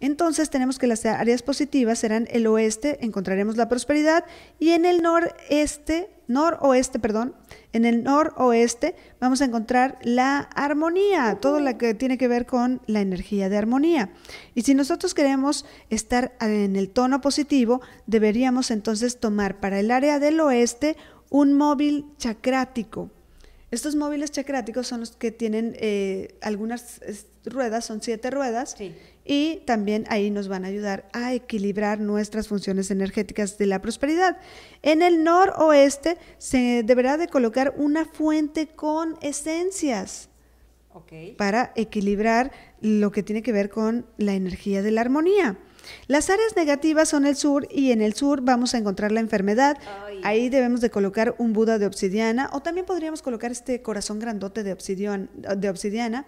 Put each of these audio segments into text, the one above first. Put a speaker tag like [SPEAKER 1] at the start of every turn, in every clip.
[SPEAKER 1] Entonces tenemos que las áreas positivas serán el oeste, encontraremos la prosperidad, y en el noreste, noroeste, perdón, en el noroeste vamos a encontrar la armonía, todo lo que tiene que ver con la energía de armonía. Y si nosotros queremos estar en el tono positivo, deberíamos entonces tomar para el área del oeste un móvil chacrático, estos móviles chacráticos son los que tienen eh, algunas ruedas, son siete ruedas, y también ahí nos van a ayudar a equilibrar nuestras funciones energéticas de la prosperidad. En el noroeste se deberá de colocar una fuente con esencias para equilibrar lo que tiene que ver con la energía de la armonía. Las áreas negativas son el sur y en el sur vamos a encontrar la enfermedad. Ahí debemos de colocar un Buda de obsidiana o también podríamos colocar este corazón grandote de, de obsidiana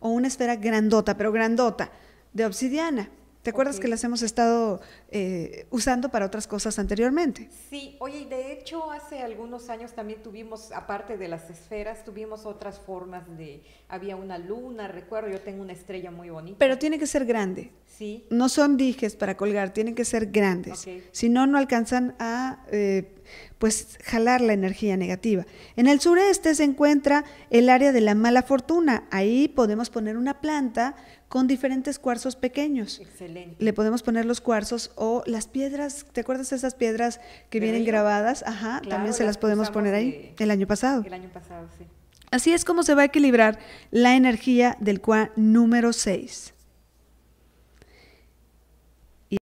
[SPEAKER 1] o una esfera grandota, pero grandota, de obsidiana. ¿Te acuerdas que las hemos estado eh, usando para otras cosas anteriormente?
[SPEAKER 2] Sí, oye, de hecho hace algunos años también tuvimos, aparte de las esferas, tuvimos otras formas de, había una luna, recuerdo, yo tengo una estrella muy bonita.
[SPEAKER 1] Pero tiene que ser grande. Sí. No son dijes para colgar, tienen que ser grandes. Si no, no alcanzan a eh, pues jalar la energía negativa. En el sureste se encuentra el área de la mala fortuna. Ahí podemos poner una planta con diferentes cuarzos pequeños.
[SPEAKER 2] Excelente.
[SPEAKER 1] Le podemos poner los cuarzos o las piedras, ¿te acuerdas de esas piedras que vienen grabadas? Ajá, también se las, podemos poner ahí el año pasado. El
[SPEAKER 2] año pasado, sí.
[SPEAKER 1] Así es como se va a equilibrar la energía del cuá número 6.